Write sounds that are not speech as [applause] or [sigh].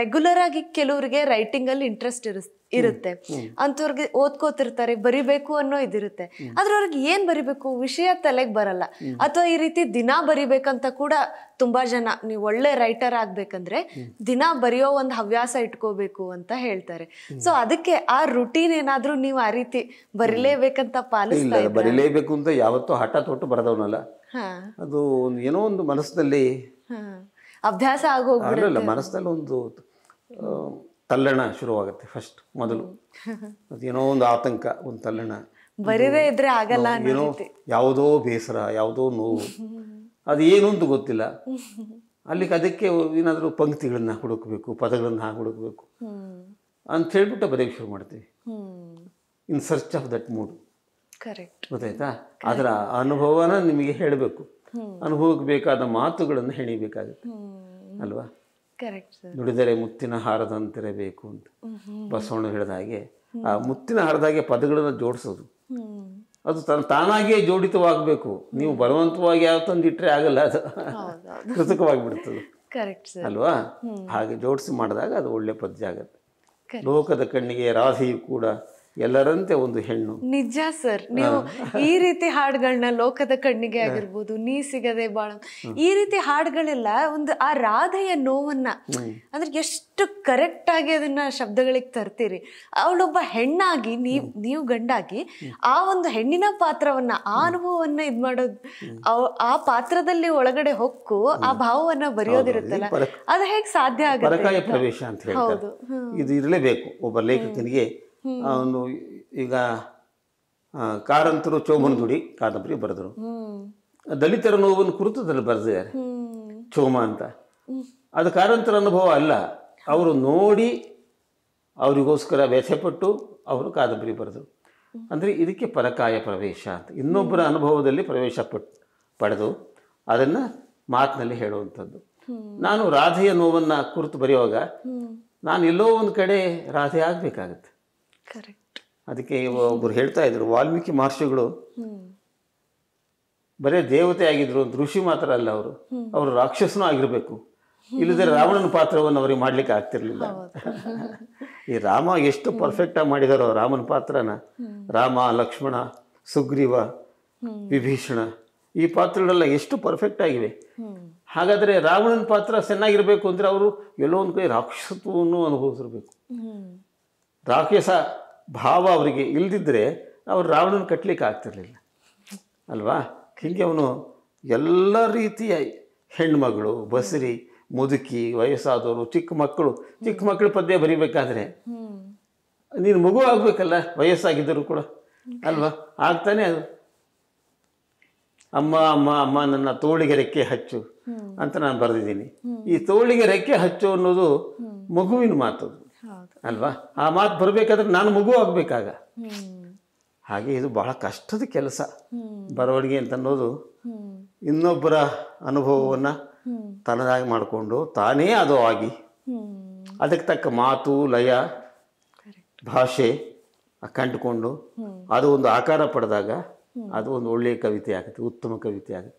regular ಆಗಿ ಕೆಲವ್ರಿಗೆ writing ಅಲ್ಲಿ ಇಂಟ್ರೆಸ್ಟ್ ಇರುತ್ತೆ ಅಂತವ್ರಿಗೆ ಓದ್ಕೋತಿರ್ತಾರೆ ಬರಿಬೇಕು ಅನ್ನೋ ಇದಿರುತ್ತೆ ಆದ್ರೆ ಅವ್ರಿಗೆ ಏನ್ ಬರಿಬೇಕು ವಿಷಯ ತಲೆಗೆ ಬರಲ್ಲ ಅಥವಾ ಈ ರೀತಿ ದಿನ ಬರಿಬೇಕಂತ ಕೂಡ ತುಂಬಾ ಜನ ನೀವು ಒಳ್ಳೆ ರೈಟರ್ ಆಗ್ಬೇಕಂದ್ರೆ ದಿನ ಬರೆಯೋ ಒಂದು ಹವ್ಯಾಸ ಇಟ್ಕೋಬೇಕು ಅಂತ ಹೇಳ್ತಾರೆ ಸೊ ಅದಕ್ಕೆ ಆ ರುಟೀನ್ ಏನಾದ್ರೂ ನೀವು ಆ ರೀತಿ ಬರಿಲೇಬೇಕಂತ ಪಾಲಿಸ್ತಾ ಬರಿಲೇಬೇಕು ಅಂತ ಯಾವತ್ತೂ ಹಠ ತೊಟ್ಟು ಬರದವನಲ್ಲ ಅದು ಏನೋ ಒಂದು ಮನಸ್ಸಿನಲ್ಲಿ ಅಭ್ಯಾಸ ಆಗೋಗಿಲ್ಲ ಮನಸ್ಸಲ್ಲಿ ಒಂದು ತಲ್ಲಣ ಶುರುವಾಗುತ್ತೆ ಫಸ್ಟ್ ಮೊದಲು [laughs] ಏನೋ ಒಂದು ಆತಂಕ ಒಂದು ತಲ್ಲಣ ಬರೀದೇ ಇದ್ರೆ ಆಗಲ್ಲ ಏನೋ ಯಾವುದೋ ಬೇಸರ ಯಾವುದೋ ನೋವು [laughs] ಅದು ಏನು ಅಂತ ಗೊತ್ತಿಲ್ಲ ಅಲ್ಲಿಗೆ ಅದಕ್ಕೆ ಏನಾದರೂ ಪಂಕ್ತಿಗಳನ್ನ ಹುಡುಕಬೇಕು ಪದಗಳನ್ನ ಹುಡುಕಬೇಕು ಅಂತ ಹೇಳ್ಬಿಟ್ಟು ಬರೆಯೋಕೆ ಶುರು ಮಾಡ್ತೀವಿ in search of that mood correct ಗೊತ್ತಾಯ್ತಾ ಅದರ ಅನುಭವನ ನಿಮಗೆ ಹೇಳಬೇಕು ಅನುಭವಕ್ಕೆ ಬೇಕಾದ ಮಾತುಗಳನ್ನು ಹೆಣಿಬೇಕಾಗುತ್ತೆ ಅಲ್ವಾ ನುಡಿದರೆ ಮುತ್ತಿನ ಹಾರದಂತಿರಬೇಕು ಅಂತ ಬಸವಣ್ಣ ಹೇಳಿದ ಹಾಗೆ ಆ ಮುತ್ತಿನ ಹಾರದಾಗೆ ಪದಗಳನ್ನು ಜೋಡಿಸೋದು ಅದು ತನ್ನ ತಾನಾಗಿಯೇ ಜೋಡಿತವಾಗಬೇಕು ನೀವು ಬಲವಂತವಾಗಿ ಯಾವ ತಂದಿಟ್ಟರೆ ಆಗಲ್ಲ ಅದು ಕೃತಕವಾಗಿ ಕೃತಕವಾಗಿಬಿಡ್ತದೆ ಅಲ್ವಾ ಹಾಗೆ ಜೋಡಿಸಿ ಮಾಡಿದಾಗ ಅದು ಒಳ್ಳೆ ಪದ್ಯ ಆಗುತ್ತೆ ಲೋಕದ ಕಣ್ಣಿಗೆ ರಾಧೆಯು ಕೂಡ ಎಲ್ಲರಂತೆ ಒಂದು ಹೆಣ್ಣು ನಿಜ ಸರ್ ನೀವು ಈ ರೀತಿ ಹಾಡುಗಳನ್ನ ಲೋಕದ ಕಣ್ಣಿಗೆ ಆಗಿರ್ಬೋದು ನೀ ಸಿಗದೆ ಬಾಳ ಈ ರೀತಿ ಹಾಡುಗಳೆಲ್ಲ ಒಂದು ಆ ರಾಧೆಯ ನೋವನ್ನ ಅಂದ್ರೆ ಎಷ್ಟು ಕರೆಕ್ಟ್ ಆಗಿ ಅದನ್ನ ಶಬ್ದಗಳಿಗೆ ತರ್ತೀರಿ ಅವಳೊಬ್ಬ ಹೆಣ್ಣಾಗಿ ನೀವು ನೀವು ಗಂಡಾಗಿ ಆ ಒಂದು ಹೆಣ್ಣಿನ ಪಾತ್ರವನ್ನ ಆ ಅನುಭವವನ್ನ ಇದ್ ಮಾಡೋದು ಆ ಪಾತ್ರದಲ್ಲಿ ಒಳಗಡೆ ಹೊಕ್ಕು ಆ ಭಾವವನ್ನ ಬರೆಯೋದಿರುತ್ತಲ್ಲ ಅದು ಹೇಗೆ ಸಾಧ್ಯ ಆಗುತ್ತೆ ಪ್ರವೇಶ ಅಂತ ಇದು ಇರಲೇಬೇಕು ಒಬ್ಬ ಲೇಖಕನಿಗೆ ಅವನು ಈಗ ಕಾರಂತರು ಚೋಮನದುಡಿ ಕಾದಂಬರಿ ಬರೆದ್ರು ದಲಿತರ ನೋವನ್ನು ಕುರಿತು ಅದ್ರಲ್ಲಿ ಬರೆದಿದ್ದಾರೆ ಚೋಮ ಅಂತ ಅದು ಕಾರಂತರ ಅನುಭವ ಅಲ್ಲ ಅವರು ನೋಡಿ ಅವರಿಗೋಸ್ಕರ ವ್ಯಥೆಪಟ್ಟು ಅವರು ಕಾದಂಬರಿ ಬರೆದರು ಅಂದರೆ ಇದಕ್ಕೆ ಪರಕಾಯ ಪ್ರವೇಶ ಅಂತ ಇನ್ನೊಬ್ಬರ ಅನುಭವದಲ್ಲಿ ಪ್ರವೇಶ ಪಡೆದು ಅದನ್ನು ಮಾತಿನಲ್ಲಿ ಹೇಳುವಂಥದ್ದು ನಾನು ರಾಧೆಯ ನೋವನ್ನು ಕುರಿತು ಬರೆಯುವಾಗ ನಾನು ಎಲ್ಲೋ ಒಂದು ಕಡೆ ರಾಧೆ ಆಗಬೇಕಾಗತ್ತೆ ಅದಕ್ಕೆ ಒಬ್ಬರು ಹೇಳ್ತಾ ಇದ್ರು ವಾಲ್ಮೀಕಿ ಮಹರ್ಷಿಗಳು ಬರೇ ದೇವತೆ ಆಗಿದ್ರು ಋಷಿ ಮಾತ್ರ ಅಲ್ಲ ಅವರು ಅವರು ರಾಕ್ಷಸನೂ ಆಗಿರ್ಬೇಕು ಇಲ್ಲದೆ ರಾವಣನ ಪಾತ್ರವನ್ನು ಅವ್ರಿಗೆ ಮಾಡ್ಲಿಕ್ಕೆ ಆಗ್ತಿರ್ಲಿಲ್ಲ ಈ ರಾಮ ಎಷ್ಟು ಪರ್ಫೆಕ್ಟ್ ಆಗಿ ಮಾಡಿದಾರೋ ರಾಮನ ಪಾತ್ರನ ರಾಮ ಲಕ್ಷ್ಮಣ ಸುಗ್ರೀವ ವಿಭೀಷಣ ಈ ಪಾತ್ರಗಳೆಲ್ಲ ಎಷ್ಟು ಪರ್ಫೆಕ್ಟ್ ಆಗಿವೆ ಹಾಗಾದ್ರೆ ರಾವಣನ ಪಾತ್ರ ಚೆನ್ನಾಗಿರ್ಬೇಕು ಅಂದ್ರೆ ಅವರು ಎಲ್ಲೋ ಒಂದು ಕೈ ರಾಕ್ಷಸತ್ವವನ್ನು ಅನುಭವಿಸಿರ್ಬೇಕು ರಾಕ್ಷಸ ಭಾವ ಅವರಿಗೆ ಇಲ್ಲದಿದ್ದರೆ ಅವರು ರಾವಣನ ಕಟ್ಟಲಿಕ್ಕೆ ಆಗ್ತಿರ್ಲಿಲ್ಲ ಅಲ್ವಾ ಹೀಗೆ ಅವನು ಎಲ್ಲ ರೀತಿಯ ಹೆಣ್ಮಗಳು ಬಸರಿ ಮುದುಕಿ ವಯಸ್ಸಾದವರು ಚಿಕ್ಕ ಮಕ್ಕಳು ಚಿಕ್ಕ ಮಕ್ಕಳ ಪದ್ಯ ಬರಿಬೇಕಾದ್ರೆ ನೀನು ಮಗು ಆಗಬೇಕಲ್ಲ ವಯಸ್ಸಾಗಿದ್ದರೂ ಕೂಡ ಅಲ್ವಾ ಆಗ್ತಾನೆ ಅದು ಅಮ್ಮ ಅಮ್ಮ ಅಮ್ಮ ನನ್ನ ತೋಳಿಗೆ ರೆಕ್ಕೆ ಹಚ್ಚು ಅಂತ ನಾನು ಬರೆದಿದ್ದೀನಿ ಈ ತೋಳಿಗೆ ರೆಕ್ಕೆ ಹಚ್ಚು ಅನ್ನೋದು ಮಗುವಿನ ಮಾತು ಅಲ್ವಾ ಆ ಮಾತು ಬರಬೇಕಾದ್ರೆ ನಾನು ಮಗು ಆಗಬೇಕಾಗ ಹಾಗೆ ಇದು ಬಹಳ ಕಷ್ಟದ ಕೆಲಸ ಬರವಣಿಗೆ ಅಂತ ಅನ್ನೋದು ಇನ್ನೊಬ್ಬರ ಅನುಭವವನ್ನು ತನ್ನದಾಗಿ ಮಾಡಿಕೊಂಡು ತಾನೇ ಅದು ಆಗಿ ಅದಕ್ಕೆ ತಕ್ಕ ಮಾತು ಲಯ ಭಾಷೆ ಕಂಡುಕೊಂಡು ಅದು ಒಂದು ಆಕಾರ ಪಡೆದಾಗ ಅದು ಒಂದು ಒಳ್ಳೆಯ ಕವಿತೆ ಆಗುತ್ತೆ ಉತ್ತಮ ಕವಿತೆ ಆಗುತ್ತೆ